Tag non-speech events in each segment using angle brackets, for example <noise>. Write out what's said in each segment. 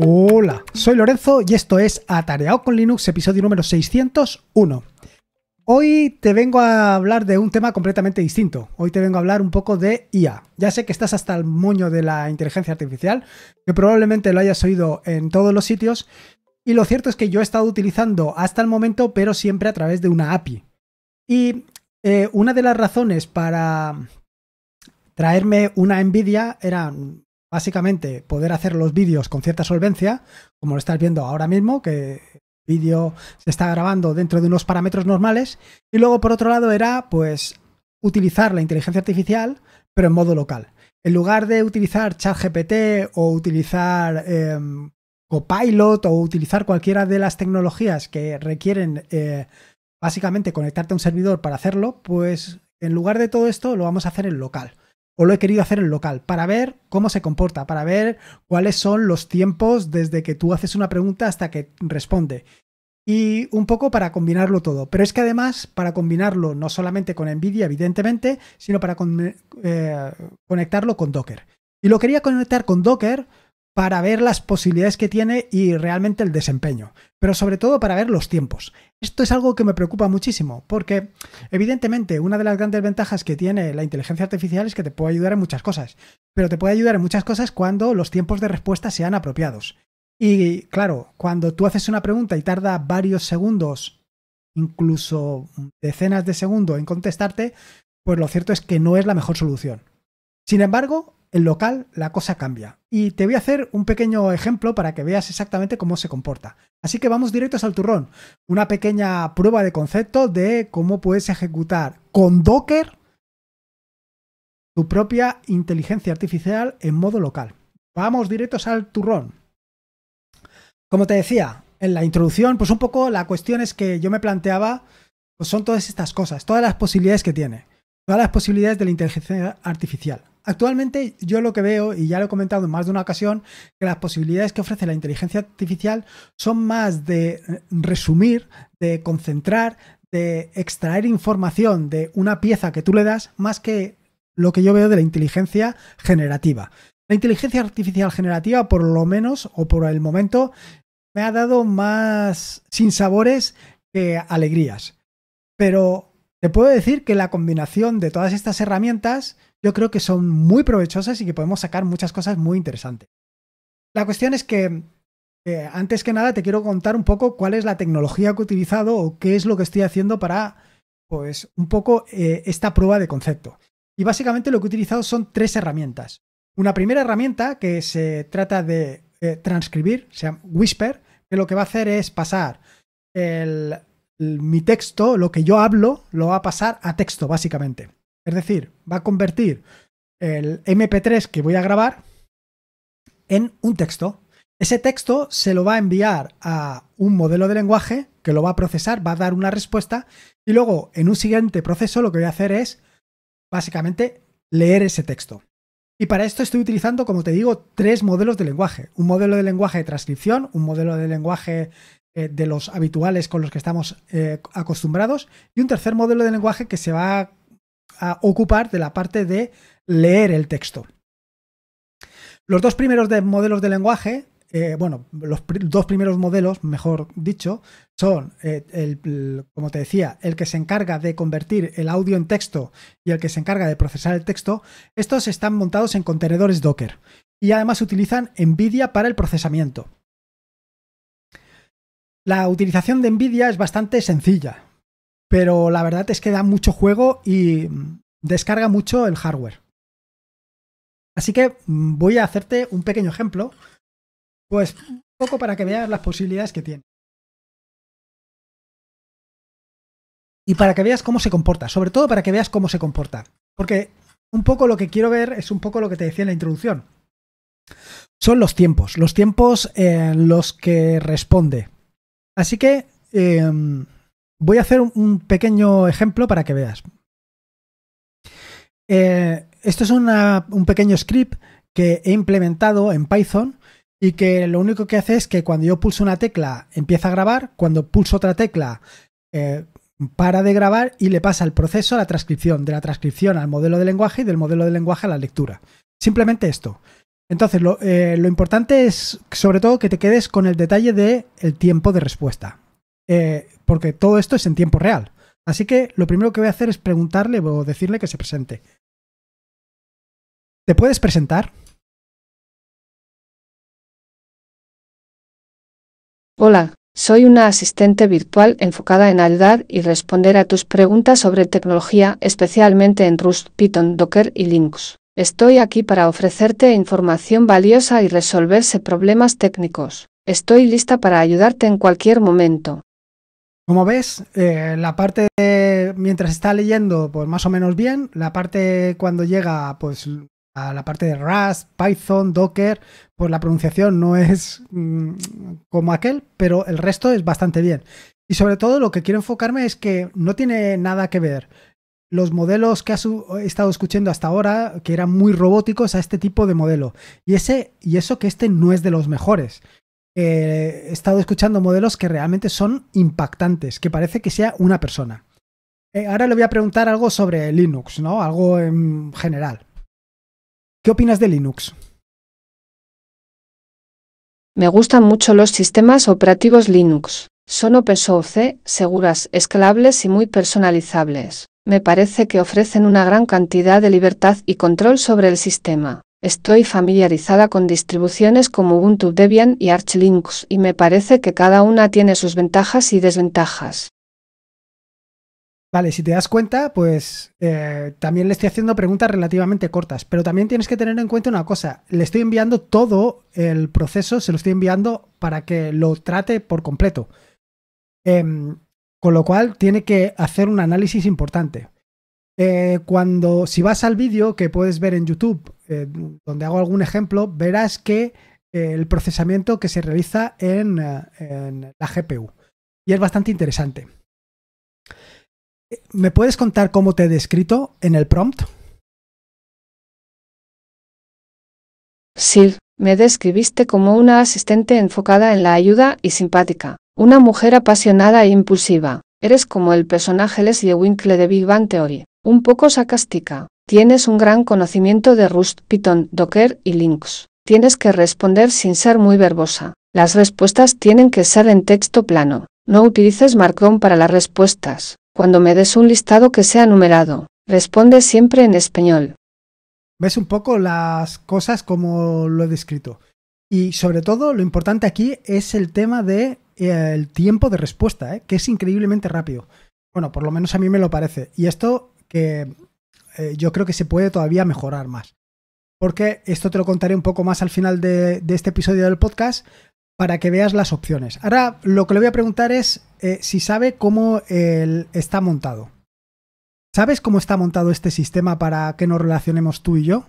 Hola, soy Lorenzo y esto es Atareado con Linux, episodio número 601. Hoy te vengo a hablar de un tema completamente distinto. Hoy te vengo a hablar un poco de IA. Ya sé que estás hasta el moño de la inteligencia artificial, que probablemente lo hayas oído en todos los sitios. Y lo cierto es que yo he estado utilizando hasta el momento, pero siempre a través de una API. Y eh, una de las razones para traerme una envidia era básicamente poder hacer los vídeos con cierta solvencia, como lo estás viendo ahora mismo, que el vídeo se está grabando dentro de unos parámetros normales. Y luego, por otro lado, era pues utilizar la inteligencia artificial, pero en modo local. En lugar de utilizar ChatGPT o utilizar em, Copilot o utilizar cualquiera de las tecnologías que requieren eh, básicamente conectarte a un servidor para hacerlo, pues en lugar de todo esto lo vamos a hacer en local o lo he querido hacer en local, para ver cómo se comporta, para ver cuáles son los tiempos desde que tú haces una pregunta hasta que responde. Y un poco para combinarlo todo. Pero es que además, para combinarlo no solamente con NVIDIA, evidentemente, sino para eh, conectarlo con Docker. Y lo quería conectar con Docker para ver las posibilidades que tiene y realmente el desempeño, pero sobre todo para ver los tiempos. Esto es algo que me preocupa muchísimo, porque evidentemente una de las grandes ventajas que tiene la inteligencia artificial es que te puede ayudar en muchas cosas, pero te puede ayudar en muchas cosas cuando los tiempos de respuesta sean apropiados. Y claro, cuando tú haces una pregunta y tarda varios segundos, incluso decenas de segundos en contestarte, pues lo cierto es que no es la mejor solución. Sin embargo, el local la cosa cambia. Y te voy a hacer un pequeño ejemplo para que veas exactamente cómo se comporta. Así que vamos directos al turrón. Una pequeña prueba de concepto de cómo puedes ejecutar con Docker tu propia inteligencia artificial en modo local. Vamos directos al turrón. Como te decía en la introducción, pues un poco la cuestión es que yo me planteaba, pues son todas estas cosas, todas las posibilidades que tiene, todas las posibilidades de la inteligencia artificial. Actualmente yo lo que veo, y ya lo he comentado en más de una ocasión, que las posibilidades que ofrece la inteligencia artificial son más de eh, resumir, de concentrar, de extraer información de una pieza que tú le das, más que lo que yo veo de la inteligencia generativa. La inteligencia artificial generativa, por lo menos, o por el momento, me ha dado más sinsabores que alegrías. Pero te puedo decir que la combinación de todas estas herramientas yo creo que son muy provechosas y que podemos sacar muchas cosas muy interesantes. La cuestión es que, eh, antes que nada, te quiero contar un poco cuál es la tecnología que he utilizado o qué es lo que estoy haciendo para, pues, un poco eh, esta prueba de concepto. Y básicamente lo que he utilizado son tres herramientas. Una primera herramienta que se trata de eh, transcribir, se llama Whisper, que lo que va a hacer es pasar mi texto, lo que yo hablo, lo va a pasar a texto, básicamente. Es decir, va a convertir el MP3 que voy a grabar en un texto. Ese texto se lo va a enviar a un modelo de lenguaje que lo va a procesar, va a dar una respuesta y luego en un siguiente proceso lo que voy a hacer es básicamente leer ese texto. Y para esto estoy utilizando, como te digo, tres modelos de lenguaje. Un modelo de lenguaje de transcripción, un modelo de lenguaje eh, de los habituales con los que estamos eh, acostumbrados y un tercer modelo de lenguaje que se va a a ocupar de la parte de leer el texto. Los dos primeros modelos de lenguaje, eh, bueno, los dos primeros modelos, mejor dicho, son, eh, el, como te decía, el que se encarga de convertir el audio en texto y el que se encarga de procesar el texto. Estos están montados en contenedores Docker y además utilizan NVIDIA para el procesamiento. La utilización de NVIDIA es bastante sencilla. Pero la verdad es que da mucho juego y descarga mucho el hardware. Así que mm, voy a hacerte un pequeño ejemplo, pues un poco para que veas las posibilidades que tiene. Y para que veas cómo se comporta, sobre todo para que veas cómo se comporta. Porque un poco lo que quiero ver es un poco lo que te decía en la introducción. Son los tiempos, los tiempos en los que responde. Así que... Em, Voy a hacer un pequeño ejemplo para que veas. Eh, esto es un pequeño script que he implementado en Python y que lo único que hace es que cuando yo pulso una tecla empieza a grabar, cuando pulso otra tecla eh, para de grabar y le pasa el proceso a la transcripción, de la transcripción al modelo de lenguaje y del modelo de lenguaje a la lectura. Simplemente esto. Entonces, lo, eh, importante es sobre todo que te quedes con el detalle del el tiempo de respuesta. Eh, porque todo esto es en tiempo real. Así que lo primero que voy a hacer es preguntarle o decirle que se presente. ¿Te puedes presentar? Hola, soy una asistente virtual enfocada en ayudar y responder a tus preguntas sobre tecnología, especialmente en Rust, Python, Docker y Linux. Estoy aquí para ofrecerte información valiosa y resolverse problemas técnicos. Estoy lista para ayudarte en cualquier momento. Como ves, eh, la parte de, mientras está leyendo, pues más o menos bien. La parte cuando llega, pues a la parte de Rust, Python, Docker, pues la pronunciación no es mm, como aquel, pero el resto es bastante bien. Y sobre todo lo que quiero enfocarme es que no tiene nada que ver los modelos que has estado escuchando hasta ahora, que eran muy robóticos, a este tipo de modelo. Y, ese, y eso que este no es de los mejores. Eh, he estado escuchando modelos que realmente son impactantes, que parece que sea una persona. Eh, ahora le voy a preguntar algo sobre Linux, ¿no? Algo en general. ¿Qué opinas de Linux? Me gustan mucho los sistemas operativos Linux. Son open source, seguras, escalables y muy personalizables. Me parece que ofrecen una gran cantidad de libertad y control sobre el sistema. Estoy familiarizada con distribuciones como Ubuntu Debian y Arch Linux y me parece que cada una tiene sus ventajas y desventajas. Vale, si te das cuenta, pues eh, también le estoy haciendo preguntas relativamente cortas, pero también tienes que tener en cuenta una cosa, le estoy enviando todo el proceso, se lo estoy enviando para que lo trate por completo. Em, con lo cual tiene que hacer un análisis importante. Eh, cuando, si vas al vídeo que puedes ver en YouTube, eh, donde hago algún ejemplo, verás que eh, el procesamiento que se realiza en, en la GPU. Y es bastante interesante. ¿Me puedes contar cómo te he descrito en el prompt? Sí, me describiste como una asistente enfocada en la ayuda y simpática, una mujer apasionada e impulsiva. Eres como el personaje Leslie Winkle de Big Bang Theory, un poco sarcástica. Tienes un gran conocimiento de Rust, Python, Docker y Linux. Tienes que responder sin ser muy verbosa. Las respuestas tienen que ser en texto plano. No utilices Markdown para las respuestas. Cuando me des un listado que sea numerado, responde siempre en español. Ves un poco las cosas como lo he descrito. Y sobre todo, lo importante aquí es el tema del de, eh, tiempo de respuesta, eh, que es increíblemente rápido. Bueno, por lo menos a mí me lo parece. Y esto que eh, yo creo que se puede todavía mejorar más. Porque esto te lo contaré un poco más al final de, este episodio del podcast para que veas las opciones. Ahora lo que le voy a preguntar es eh, si sabe cómo está montado. ¿Sabes cómo está montado este sistema para que nos relacionemos tú y yo?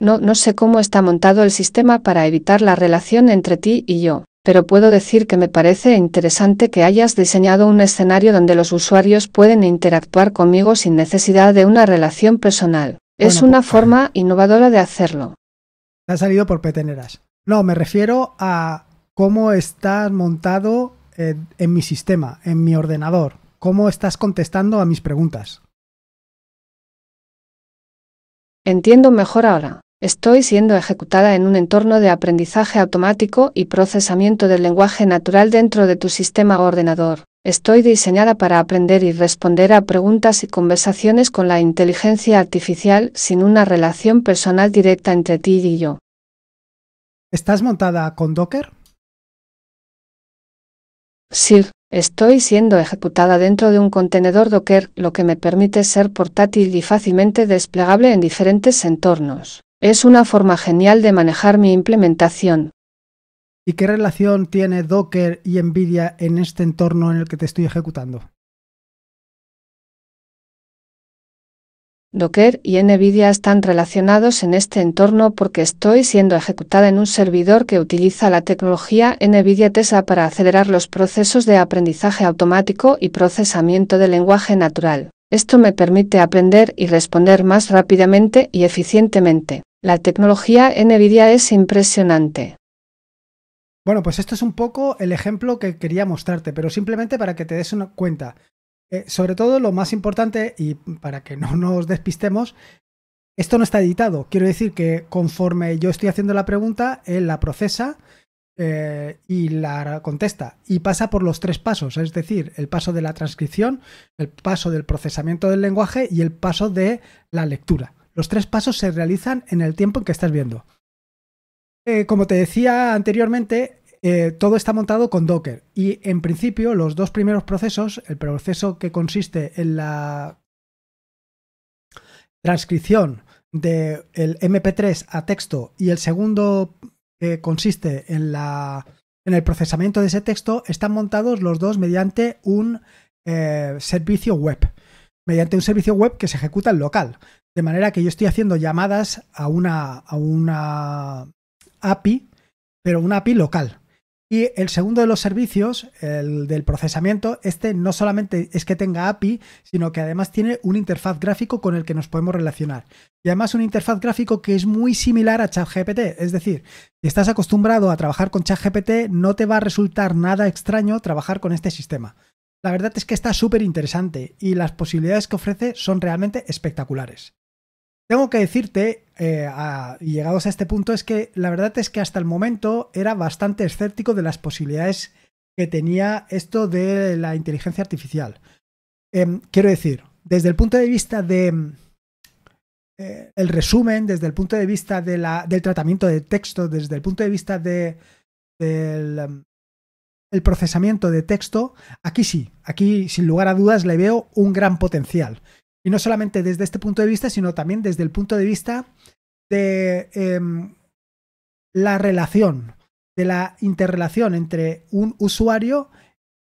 No, no sé cómo está montado el sistema para evitar la relación entre ti y yo pero puedo decir que me parece interesante que hayas diseñado un escenario donde los usuarios pueden interactuar conmigo sin necesidad de una relación personal. es una pues, forma eh. innovadora de hacerlo. Ha salido por peteneras. No, me refiero a cómo estás montado eh, en mi sistema, en mi ordenador, cómo estás contestando a mis preguntas. Entiendo mejor ahora. Estoy siendo ejecutada en un entorno de aprendizaje automático y procesamiento del lenguaje natural dentro de tu sistema ordenador. Estoy diseñada para aprender y responder a preguntas y conversaciones con la inteligencia artificial sin una relación personal directa entre ti y yo. ¿Estás montada con Docker? Sí, estoy siendo ejecutada dentro de un contenedor Docker, lo que me permite ser portátil y fácilmente desplegable en diferentes entornos. Es una forma genial de manejar mi implementación. ¿Y qué relación tiene Docker y Nvidia en este entorno en el que te estoy ejecutando? Docker y NVIDIA están relacionados en este entorno porque estoy siendo ejecutada en un servidor que utiliza la tecnología NVIDIA Tesla para acelerar los procesos de aprendizaje automático y procesamiento de lenguaje natural. Esto me permite aprender y responder más rápidamente y eficientemente. La tecnología Nvidia es impresionante. Bueno, pues esto es un poco el ejemplo que quería mostrarte, pero simplemente para que te des una cuenta. Eh, sobre todo lo más importante, y para que no nos despistemos, esto no está editado. Quiero decir que conforme yo estoy haciendo la pregunta, él la procesa eh, y la contesta. Y pasa por los tres pasos, es decir, el paso de la transcripción, el paso del procesamiento del lenguaje y el paso de la lectura. Los tres pasos se realizan en el tiempo en que estás viendo. Eh, como te decía anteriormente, eh, todo está montado con Docker y en principio los dos primeros procesos, el proceso que consiste en la transcripción del MP3 a texto y el segundo que consiste en, el procesamiento de ese texto, están montados los dos mediante un eh, servicio web, mediante un servicio web que se ejecuta en local. De manera que yo estoy haciendo llamadas a una, a una API, pero una API local. Y el segundo de los servicios, el del procesamiento, este no solamente es que tenga API, sino que además tiene una interfaz gráfico con el que nos podemos relacionar. Y además una interfaz gráfico que es muy similar a ChatGPT. Es decir, si estás acostumbrado a trabajar con ChatGPT, no te va a resultar nada extraño trabajar con este sistema. La verdad es que está súper interesante y las posibilidades que ofrece son realmente espectaculares. Tengo que decirte, eh, llegados a este punto, es que la verdad es que hasta el momento era bastante escéptico de las posibilidades que tenía esto de la inteligencia artificial. Em, quiero decir, desde el punto de vista de eh, el resumen, desde el punto de vista del tratamiento de texto, desde el punto de vista de, del em, procesamiento de texto, aquí sí, aquí sin lugar a dudas le veo un gran potencial. Y no solamente desde este punto de vista, sino también desde el punto de vista de em, la relación, de la interrelación entre un usuario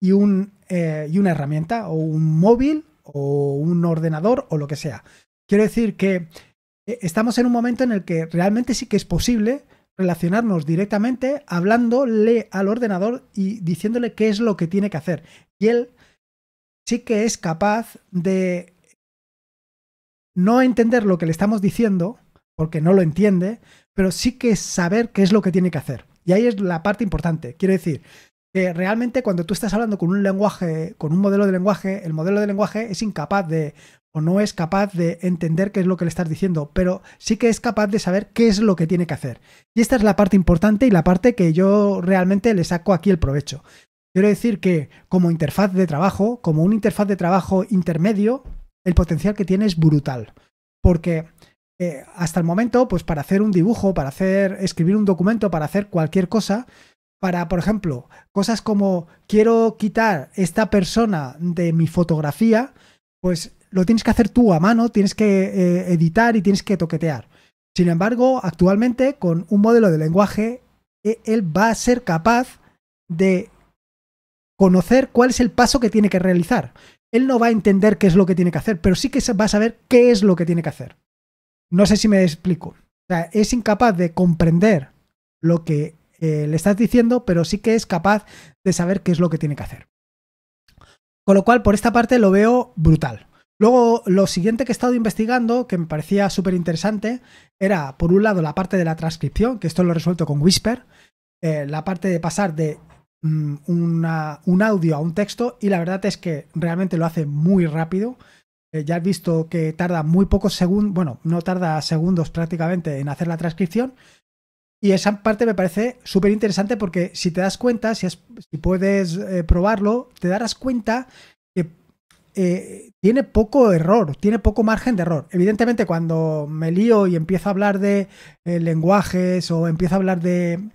y, un, eh, y una herramienta, o un móvil, o un ordenador, o lo que sea. Quiero decir que eh, estamos en un momento en el que realmente sí que es posible relacionarnos directamente hablándole al ordenador y diciéndole qué es lo que tiene que hacer. Y él sí que es capaz de no entender lo que le estamos diciendo, porque no lo entiende, pero sí que saber qué es lo que tiene que hacer. Y ahí es la parte importante. Quiero decir, que realmente cuando tú estás hablando con un lenguaje, con un modelo de lenguaje, el modelo de lenguaje es incapaz de o no es capaz de entender qué es lo que le estás diciendo, pero sí que es capaz de saber qué es lo que tiene que hacer. Y esta es la parte importante y la parte que yo realmente le saco aquí el provecho. Quiero decir que como interfaz de trabajo, como una interfaz de trabajo intermedio, el potencial que tiene es brutal. Porque eh, hasta el momento, pues para hacer un dibujo, para hacer, escribir un documento, para hacer cualquier cosa, para, por ejemplo, cosas como quiero quitar esta persona de mi fotografía, pues lo tienes que hacer tú a mano, tienes que eh, editar y tienes que toquetear. Sin embargo, actualmente con un modelo de lenguaje, e-, él va a ser capaz de conocer cuál es el paso que tiene que realizar. Él no va a entender qué es lo que tiene que hacer, pero sí que va a saber qué es lo que tiene que hacer. No sé si me explico. O sea, es incapaz de comprender lo que eh, le estás diciendo, pero sí que es capaz de saber qué es lo que tiene que hacer. Con lo cual, por esta parte lo veo brutal. Luego, lo siguiente que he estado investigando, que me parecía súper interesante, era, por un lado, la parte de la transcripción, que esto lo he resuelto con Whisper, eh, la parte de pasar de Mm, un audio a un texto y la verdad es que realmente lo hace muy rápido. Eh, ya has visto que tarda muy pocos segundos, bueno, no tarda segundos prácticamente en hacer la transcripción. Y esa parte me parece súper interesante porque si te das cuenta, si, si puedes eh, probarlo, te darás cuenta que eh, tiene poco error, tiene poco margen de error. Evidentemente cuando me lío y empiezo a hablar de lenguajes o empiezo a hablar de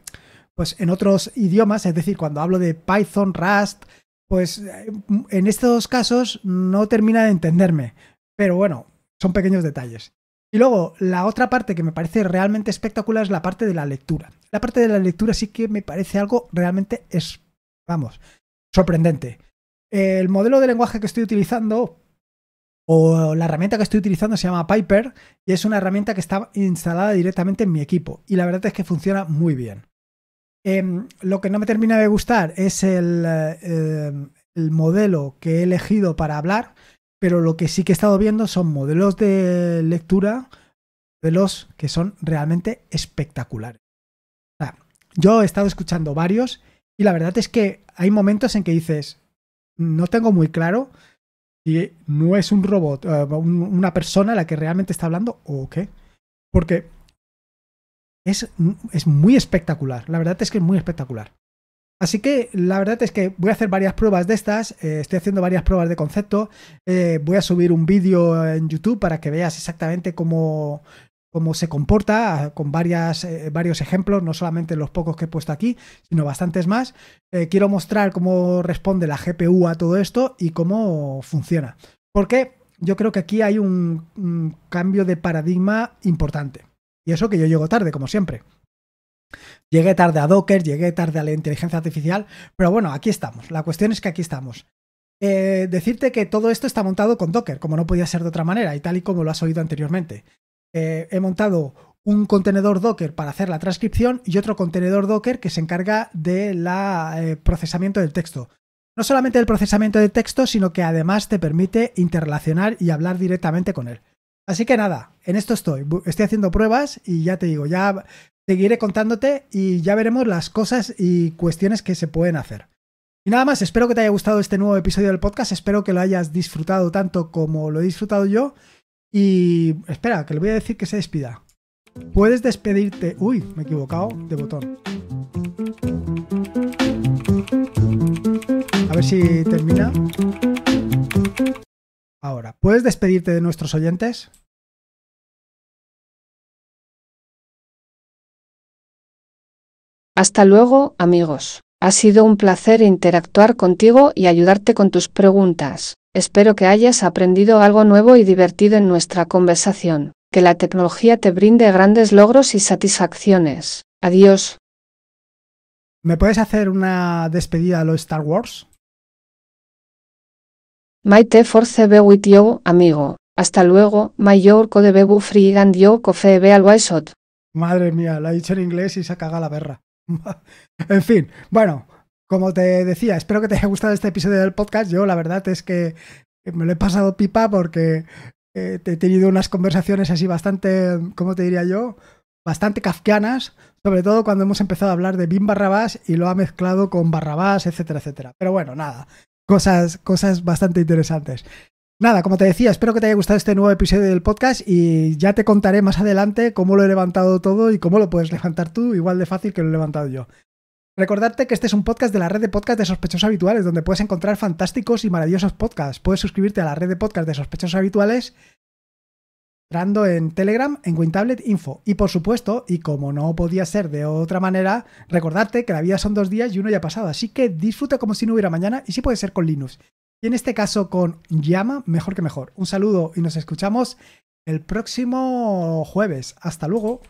pues en otros idiomas, es decir, cuando hablo de Python, Rust, pues eh, en estos casos no termina de entenderme. Pero bueno, son pequeños detalles. Y luego, la otra parte que me parece realmente espectacular es la parte de la lectura. La parte de la lectura sí que me parece algo realmente es, vamos, sorprendente. El modelo de lenguaje que estoy utilizando o la herramienta que estoy utilizando se llama Piper y es una herramienta que está instalada directamente en mi equipo y la verdad es que funciona muy bien. Em, lo que no me termina de gustar es em, el, modelo que he elegido para hablar, pero lo que sí que he estado viendo son modelos de lectura, modelos que son realmente espectaculares. yo he estado escuchando varios y la verdad es que hay momentos en que dices, no tengo muy claro si no es un robot, eh, una persona la que realmente está hablando o qué. Porque es, muy espectacular. La verdad es que es muy espectacular. Así que la verdad es que voy a hacer varias pruebas de estas, eh, estoy haciendo varias pruebas de concepto, eh, voy a subir un vídeo en YouTube para que veas exactamente cómo, se comporta ah, con varias, eh, varios ejemplos, no solamente los pocos que he puesto aquí, sino bastantes más. quiero mostrar cómo responde la GPU a todo esto y cómo funciona. Porque yo creo que aquí hay un cambio de paradigma importante. Y eso que yo llego tarde, como siempre. Llegué tarde a Docker, llegué tarde a la inteligencia artificial, pero bueno, aquí estamos. La cuestión es que aquí estamos. Eh, decirte que todo esto está montado con Docker, como no podía ser de otra manera, y tal y como lo has oído anteriormente. Eh, he montado un contenedor Docker para hacer la transcripción y otro contenedor Docker que se encarga del eh, procesamiento del texto. No solamente del procesamiento del texto, sino que además te permite interrelacionar y hablar directamente con él. Así que nada, en esto estoy. Estoy haciendo pruebas y ya te digo, ya seguiré contándote y ya veremos las cosas y cuestiones que se pueden hacer. Y nada más, espero que te haya gustado este nuevo episodio del podcast, espero que lo hayas disfrutado tanto como lo he disfrutado yo. Y espera, que le voy a decir que se despida. Puedes despedirte. Uy, me he equivocado de botón. A ver si termina. Ahora, ¿puedes despedirte de nuestros oyentes? Hasta luego, amigos. Ha sido un placer interactuar contigo y ayudarte con tus preguntas. Espero que hayas aprendido algo nuevo y divertido en nuestra conversación. Que la tecnología te brinde grandes logros y satisfacciones. Adiós. ¿Me puedes hacer una despedida a los Star Wars? Maite force be with amigo. Hasta luego, mayor de Bebu, free cofe al Madre mía, lo ha dicho en inglés y se caga la berra. <laughs> en fin, bueno, como te decía, espero que te haya gustado este episodio del podcast. Yo la verdad es que me lo he pasado pipa porque eh, he tenido unas conversaciones así bastante, ¿cómo te diría yo? Bastante kafkianas, sobre todo cuando hemos empezado a hablar de Bim Barrabás y lo ha mezclado con Barrabás, etcétera, etcétera. Pero bueno, nada, cosas, bastante interesantes. Nada, como te decía, espero que te haya gustado este nuevo episodio del podcast y ya te contaré más adelante cómo lo he levantado todo y cómo lo puedes levantar tú, igual de fácil que lo he levantado yo. Recordarte que este es un podcast de la red de podcast de sospechosos habituales, donde puedes encontrar fantásticos y maravillosos podcasts. Puedes suscribirte a la red de podcast de sospechosos habituales entrando en Telegram en Wintablet Info. Y por supuesto, y como no podía ser de otra manera, recordarte que la vida son dos días y uno ya ha pasado, así que disfruta como si no hubiera mañana y si sí puede ser con Linux. Y en este caso con Llama, mejor que mejor. Un saludo y nos escuchamos el próximo jueves. Hasta luego.